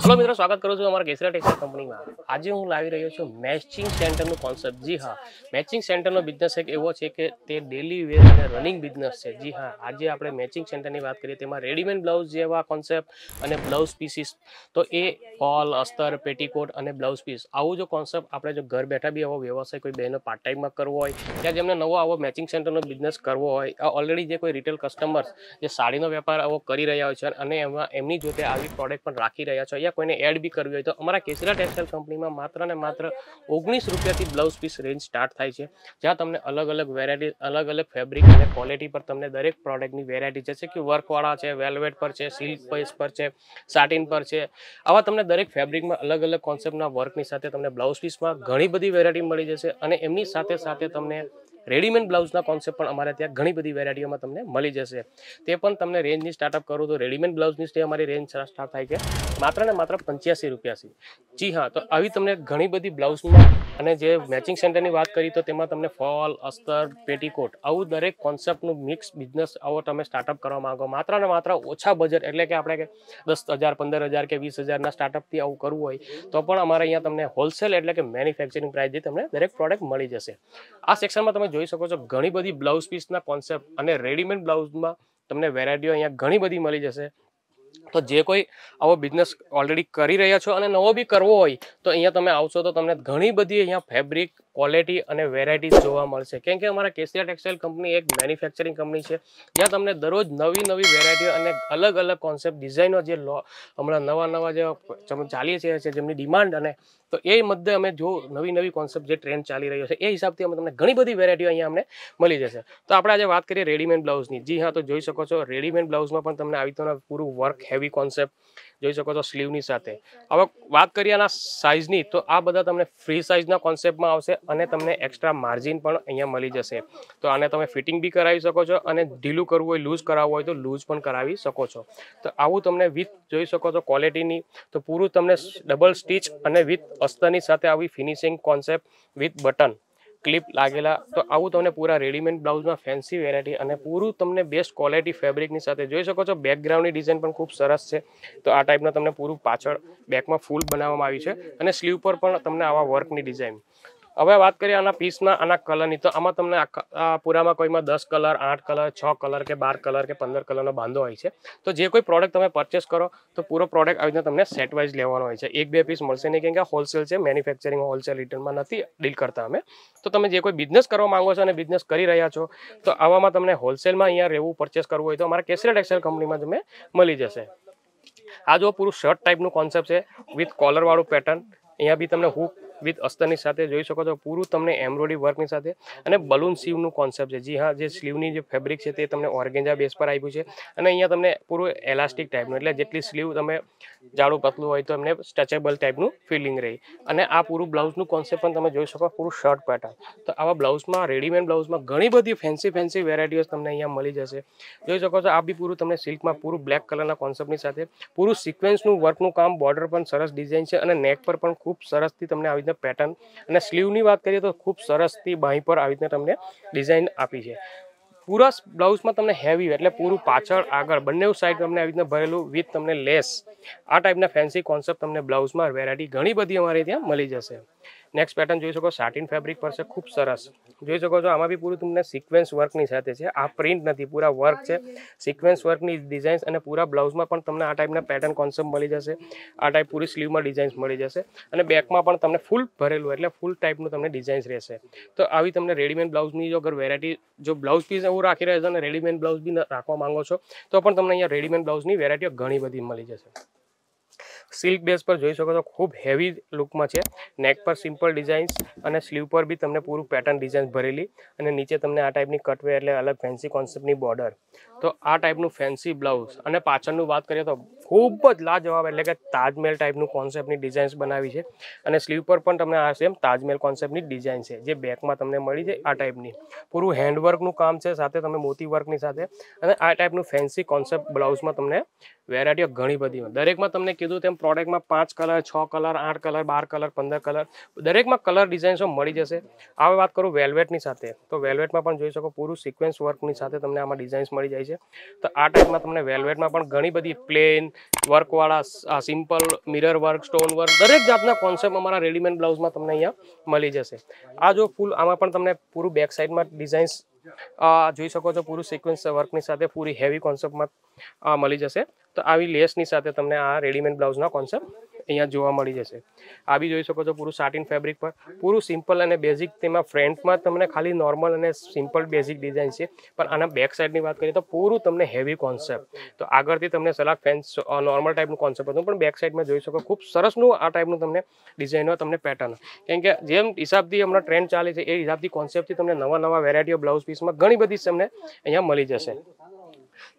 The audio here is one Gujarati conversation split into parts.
હલો મિત્રો સ્વાગત કરું છું અમારા કેસરા ટેક્સટાઇલ કંપનીમાં આજે હું લાવી રહ્યો છું મેચિંગ સેન્ટરનું કોન્સેપ્ટ જી હા મેચિંગ સેન્ટરનો બિઝનેસ એક એવો છે કે તે ડેલી વેર અને રનિંગ બિઝનેસ છે જી હા આજે આપણે મેચિંગ સેન્ટરની વાત કરીએ તેમાં રેડીમેડ બ્લાઉઝ જેવા કોન્સેપ્ટ અને બ્લાઉઝ પીસીસ તો એ ફોલ અસ્તર પેટીકોટ અને બ્લાઉઝ પીસ આવું જો કોન્સેપ્ટ આપણે જો ઘર બેઠા બી આવો વ્યવસાય કોઈ બહેનો પાર્ટ ટાઈમમાં કરવો હોય ત્યાં જેમને નવો આવો મેચિંગ સેન્ટરનો બિઝનેસ કરવો હોય ઓલરેડી જે કોઈ રિટેલ કસ્ટમર્સ જે સાડીનો વેપાર આવો કરી રહ્યા હોય છે અને એમાં એમની જોતે આવી પ્રોડક્ટ પણ રાખી રહ્યા છે રૂપિયા કોઈને એડ બી કરવી હોય તો અમારા કેસરા ટેક્સટાઇલ કંપનીમાં માત્ર ને માત્ર ઓગણીસ રૂપિયાથી બ્લાઉઝ પીસ રેન્જ સ્ટાર્ટ થાય છે જ્યાં તમને અલગ અલગ વેરાયટી અલગ અલગ ફેબ્રિક અને ક્વોલિટી પર તમને દરેક પ્રોડક્ટની વેરાયટી જશે કે વર્કવાળા છે વેલવેટ પર છે સિલ્ક પેસ પર છે સાટિન પર છે આવા તમને દરેક ફેબ્રિકમાં અલગ અલગ કોન્સેપ્ટના વર્કની સાથે તમને બ્લાઉઝ પીસમાં ઘણી બધી વેરાયટી મળી જશે અને એમની સાથે સાથે તમને રેડીમેડ બ્લાઉઝના કોન્સેપ્ટ પણ અમારે ત્યાં ઘણી બધી વેરાયટીઓમાં તમને મળી જશે તે પણ તમને રેન્જની સ્ટાર્ટઅપ કરો તો રેડીમેડ બ્લાઉઝની સ્ટે અમારી રેન્જ સ્ટાર્ટ થાય છે માત્ર ને માત્ર પંચ્યાસી રૂપિયાથી જી હા તો આવી તમને ઘણી બધી બ્લાઉઝમાં અને જે મેચિંગ સેન્ટરની વાત કરી તો તેમાં તમને ફોલ અસ્તર પેટીકોટ આવું દરેક કોન્સેપ્ટનું મિક્સ બિઝનેસ આવો તમે સ્ટાર્ટઅપ કરવા માંગો માત્ર ને માત્ર ઓછા બજેટ એટલે કે આપણે કે દસ હજાર પંદર હજાર કે વીસ હજારના સ્ટાર્ટઅપથી આવું કરવું હોય તો પણ અમારે અહીંયા તમને હોલસેલ એટલે કે મેન્યુફેક્ચરિંગ પ્રાઇસથી તમને દરેક પ્રોડક્ટ મળી જશે આ સેક્શનમાં તમે જોઈ શકો છો ઘણી બધી બ્લાઉઝ પીસના કોન્સેપ્ટ અને રેડીમેડ બ્લાઉઝમાં તમને વેરાયટીઓ અહીંયા ઘણી બધી મળી જશે તો જે કોઈ આવો બિઝનેસ ઓલરેડી કરી રહ્યા છો અને નવો બી કરવો હોય તો અહીંયા તમે આવશો તો તમને ઘણી બધી અહીંયા ફેબ્રિક ક્વોલિટી અને વેરાયટીઝ જોવા મળશે કેમ કે અમારા કેસિયા ટેક્સટાઈલ કંપની એક મેન્યુફેક્ચરિંગ કંપની છે જ્યાં તમને દરરોજ નવી નવી વેરાયટીઓ અને અલગ અલગ કોન્સેપ્ટ ડિઝાઇનો જે લો હમણાં નવા નવા જે ચાલી છે જેમની ડિમાન્ડ અને તો એ મુદ્દે અમે જો નવી નવી કોન્સેપ્ટ જે ટ્રેન્ડ ચાલી રહ્યો છે એ હિસાબથી અમે તમને ઘણી બધી વેરાયટી અહીંયા અમને મળી જશે તો આપણે આજે વાત કરીએ રેડીમેડ બ્લાઉઝની જી હા તો જોઈ શકો છો રેડીમેડ બ્લાઉઝમાં પણ તમને આવી તો પૂરું વર્ક હેવી કોન્સેપ્ટ જોઈ શકો છો સ્લીવની સાથે હવે વાત કરીએ આના સાઇઝની તો આ બધા તમને ફ્રી સાઇઝના કોન્સેપ્ટમાં આવશે અને તમને એક્સ્ટ્રા માર્જિન પણ અહીંયા મળી જશે તો આને તમે ફિટિંગ બી કરાવી શકો છો અને ઢીલું કરવું હોય લૂઝ કરાવવું હોય તો લૂઝ પણ કરાવી શકો છો તો આવું તમને વિથ જોઈ શકો છો ક્વોલિટીની તો પૂરું તમને ડબલ સ્ટીચ અને વિથ અસ્તરની સાથે આવી finishing concept with button clip લાગેલા તો આવું તમને પૂરા રેડીમેડ બ્લાઉઝમાં ફેન્સી વેરાયટી અને પૂરું તમને બેસ્ટ ક્વોલિટી ફેબ્રિકની સાથે જોઈ શકો છો બેકગ્રાઉન્ડની ડિઝાઇન પણ ખૂબ સરસ છે તો આ ટાઈપના તમને પૂરું પાછળ બેકમાં ફૂલ બનાવવામાં આવી છે અને સ્લીવ પર પણ તમને આવા વર્કની ડિઝાઇન હવે વાત કરીએ આના પીસના આના કલરની તો આમાં તમને પૂરામાં કોઈમાં દસ કલર આઠ કલર છ કલર કે બાર કલર કે પંદર કલરનો બાંધો હોય છે તો જે કોઈ પ્રોડક્ટ તમે પરચેસ કરો તો પૂરો પ્રોડક્ટ આવી રીતે તમને સેટવાઇઝ લેવાનો હોય છે એક બે પીસ મળશે નહીં કેમ કે હોલસેલ છે મેન્યુફેક્ચરિંગ હોલસેલ રિટર્નમાં નથી ડીલ કરતા અમે તો તમે જે કોઈ બિઝનેસ કરવા માંગો છો અને બિઝનેસ કરી રહ્યા છો તો આવામાં તમને હોલસેલમાં અહીંયા રહેવું પરચેસ કરવું હોય તો અમારા કેસરે ટેક્સટાઇલ કંપનીમાં તમે મળી જશે આ જો પૂરું શર્ટ ટાઈપનું કોન્સેપ્ટ છે વિથ કોલરવાળું પેટર્ન અહીંયા બી તમને હુક विद अस्थाની સાથે જોઈ શકો છો પૂરું તમને એમ્બ્રોઇડરી વર્ક ની સાથે અને બલૂન સ્લીવ નું કોન્સેપ્ટ છે જી હા જે સ્લીવ ની જે ફેબ્રિક છે તે તમને ઓર્ગેન્ઝા બેસ પર આઈયું છે અને અહીંયા તમને પૂરું એલાસ્ટિક ટાઈપ નું એટલે જેટલી સ્લીવ તમે જાડું પાતળું હોય તો એમને સ્ટ્રેચેબલ ટાઈપ નું ફીલિંગ રહી અને આ પૂરું બ્લાઉઝ નું કોન્સેપ્ટ પણ તમે જોઈ શકો પૂરું શર્ટ પેટર્ન તો આવા બ્લાઉઝ માં રેડીમેડ બ્લાઉઝ માં ઘણી બધી ફેન્સી ફેન્સી વેરાઈટીસ તમને અહીંયા મળી જશે જોઈ શકો છો આ બી પૂરું તમને silk માં પૂરું બ્લેક કલર ના કોન્સેપ્ટ ની સાથે પૂરું સિક્વન્સ નું વર્ક નું કામ બોર્ડર પર સરસ ડિઝાઇન છે અને neck પર પણ ખૂબ સરસ થી તમને આવી રીતે પેટર્ન અને સ્લીવની વાત કરીએ તો ખૂબ સરસથી બાંહી પર આવી રીતે તમને ડિઝાઇન આપી છે પૂરા બ્લાઉઝમાં તમને હેવી એટલે પૂરું પાછળ આગળ બંને સાઈડ તમને આવી રીતના ભરેલું વિથ તમને લેસ આ ટાઈપના ફેન્સી કોન્સેપ્ટ તમને બ્લાઉઝમાં વેરાયટી ઘણી બધી અમારે ત્યાં મળી જશે નેક્સ્ટ પેટર્ન જોઈ શકો સાટિન ફેબ્રિક પર છે ખૂબ સરસ જોઈ શકો છો આમાં બી પૂરું તમને સિક્વન્સ વર્કની સાથે છે આ પ્રિન્ટ નથી પૂરા વર્ક છે સિક્વન્સ વર્કની ડિઝાઇન્સ અને પૂરા બ્લાઉઝમાં પણ તમને આ ટાઈપના પેટર્ન કોન્સેપ્ટ મળી જશે આ ટાઈપ પૂરી સ્લીવમાં ડિઝાઇન્સ મળી જશે અને બેકમાં પણ તમને ફૂલ ભરેલું એટલે ફૂલ ટાઈપનું તમને ડિઝાઇન્સ રહેશે તો આવી તમને રેડીમેડ બ્લાઉઝની જો અગર વેરાયટી જો બ્લાઉઝ પીસ એવું રાખી રહ્યા છો અને રેડીમેડ બ્લાઉઝ બી રાખવા માંગો છો તો પણ તમને અહીંયા રેડીમેડ બ્લાઉઝની વેરાયટીઓ ઘણી બધી મળી જશે સિલ્ક બેઝ પર જોઈ શકો તો ખૂબ હેવી લુકમાં છે નેક પર સિમ્પલ ડિઝાઇન્સ અને સ્લીવ પર બી તમને પૂરું પેટર્ન ડિઝાઇન્સ ભરેલી અને નીચે તમને આ ટાઈપની કટવે એટલે અલગ ફેન્સી કોન્સેપ્ટની બોર્ડર તો આ ટાઈપનું ફેન્સી બ્લાઉઝ અને પાછળનું વાત કરીએ તો ખૂબ જ લાજવાબ એટલે કે તાજમહેલ ટાઈપનું કોન્સેપ્ટની ડિઝાઇન્સ બનાવી છે અને સ્લીવ પર પણ તમને આ સેમ તાજમહેલ કોન્સેપ્ટની ડિઝાઇન છે જે બેકમાં તમને મળી છે આ ટાઈપની પૂરું હેન્ડવર્કનું કામ છે સાથે તમે મોતી વર્કની સાથે અને આ ટાઈપનું ફેન્સી કોન્સેપ્ટ બ્લાઉઝમાં તમને વેરાયટીઓ ઘણી બધી દરેકમાં તમને કીધું તેમ પ્રોડક્ટમાં પાંચ કલર છ કલર આઠ કલર બાર કલર પંદર કલર દરેકમાં કલર ડિઝાઇન્સો મળી જશે હવે વાત કરું વેલ્વેટની સાથે તો વેલ્વેટમાં પણ જોઈ શકો પૂરું સિક્વન્સ વર્કની સાથે તમને આમાં ડિઝાઇન્સ મળી જાય છે તો આ ટાઈપમાં તમને વેલ્વેટમાં પણ ઘણી બધી પ્લેન વર્કવાળા simple mirror work stone work દરેક જાતના કોન્સેપ્ટ અમારા રેડીમેડ બ્લાઉઝમાં તમને અહીંયા મળી જશે આ જો ફૂલ આમાં પણ તમને પૂરું બેક સાઈડમાં ડિઝાઇન્સ જોઈ શકો છો પૂરું સિક્વન્સ વર્કની સાથે પૂરી હેવી કોન્સેપ્ટમાં મળી જશે તો આવી લેસની સાથે તમને આ રેડીમેડ બ્લાઉઝના કોન્સેપ્ટ અહીંયા જોવા મળી જશે આ બી જોઈ શકો છો પૂરું સાટિન ફેબ્રિક પર પૂરું સિમ્પલ અને બેઝિક તેમાં ફ્રન્ટમાં તમને ખાલી નોર્મલ અને સિમ્પલ બેઝિક ડિઝાઇન છે પણ આના બેક સાઇડની વાત કરીએ તો પૂરું તમને હેવી કોન્સેપ્ટ તો આગળથી તમને સલાક ફેન્સ નોર્મલ ટાઈપનું કોન્સેપ્ટ હતું પણ બેક સાઇડમાં જોઈ શકો ખૂબ સરસનું આ ટાઈપનું તમને ડિઝાઇનો તમને પેટર્ન કેમ કે જેમ હિસાબથી હમણાં ટ્રેન્ડ ચાલે છે એ હિસાબથી કોન્સેપ્ટથી તમને નવા નવા વેરાયટીઓ બ્લાઉઝ પીસમાં ઘણી બધી તમને અહીંયા મળી જશે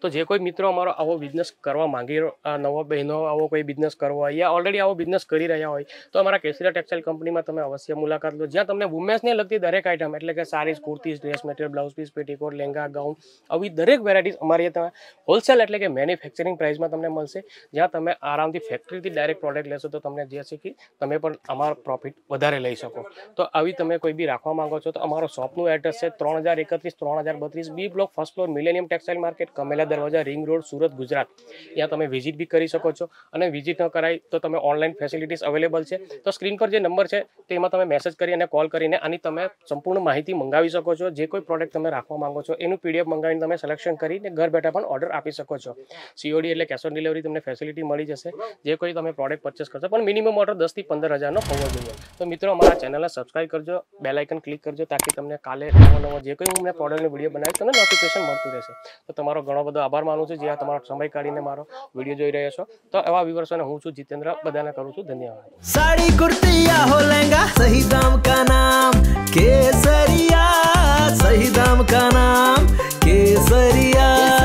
તો જે કોઈ મિત્રો અમારો આવો બિઝનેસ કરવા માંગેરો આ નવા બહેનો આવો કોઈ બિઝનેસ કરવા ઈયા ઓલરેડી આવો બિઝનેસ કરી રહ્યા હોય તો અમાર કેસીલા ટેક્સટાઇલ કંપનીમાં તમે અવશ્ય મુલાકાત લો જ્યાં તમને વુમેન્સ ની લક્તિ દરેક આઈટમ એટલે કે saris, kurtis, dress material, blouse piece, petticoat, lehenga, gown אבי દરેક વેરાઈટીઝ અમારીએ તમને હોલસેલ એટલે કે મેન્યુફેક્ચરિંગ પ્રાઈઝમાં તમને મળશે જ્યાં તમે આરામથી ફેક્ટરીથી ડાયરેક્ટ પ્રોડક્ટ લેશો તો તમને જે છે કે તમે પણ અમાર પ્રોફિટ વધારે લઈ શકો તો આવી તમે કોઈ બી રાખવા માંગો છો તો અમારો શોપ નું એડ્રેસ છે 3031 3032 B block first floor Millennium Textile Market મેલા દરવાજા રિંગ રોડ સુરત ગુજરાત ત્યાં તમે વિઝિટ બી કરી શકો છો અને વિઝિટ ન કરાય તો તમે ઓનલાઈન ફેસિલિટીસ અવેલેબલ છે તો સ્ક્રીન પર જે નંબર છે તેમાં તમે મેસેજ કરી અને કોલ કરીને આની તમે સંપૂર્ણ માહિતી મંગાવી શકો છો જે કોઈ પ્રોડક્ટ તમે રાખવા માંગો છો એનું પીડીએફ મંગાવીને તમે સિલેક્શન કરીને ઘર બેઠા પણ ઓર્ડર આપી શકો છો સીઓડી એટલે કેશ ઓન ડિલિવરી તમને ફેસિલિટી મળી જશે જે કોઈ તમે પ્રોડક્ટ પરચેસ કરશો પણ મિનિમમ ઓર્ડર દસથી પંદર હજારનો હોવો જોઈએ તો મિત્રો અમારા ચેનલને સબસ્ક્રાઈબ કરજો બેલ આઇકન ક્લિક કરજો તાકી તમને કાલે નવો નવો જે કોઈ હું મેં પ્રોડક્ટનો વિડીયો બનાવીશ તમને નોટિફિકેશન મળતું રહેશે તો તમારો ઘણો બધા આભાર માનું છું કે તમારો સમય કાઢીને મારો વિડિયો જોઈ રહ્યા છો તો એવા વ્યુવર્સને હું છું જીતેન્દ્ર બદાના કરું છું ધન્યવાદ સાડી કુર્તીયા હો લેંગા સહી દામ કા નામ કેસરીયા સહી દામ કા નામ કેસરીયા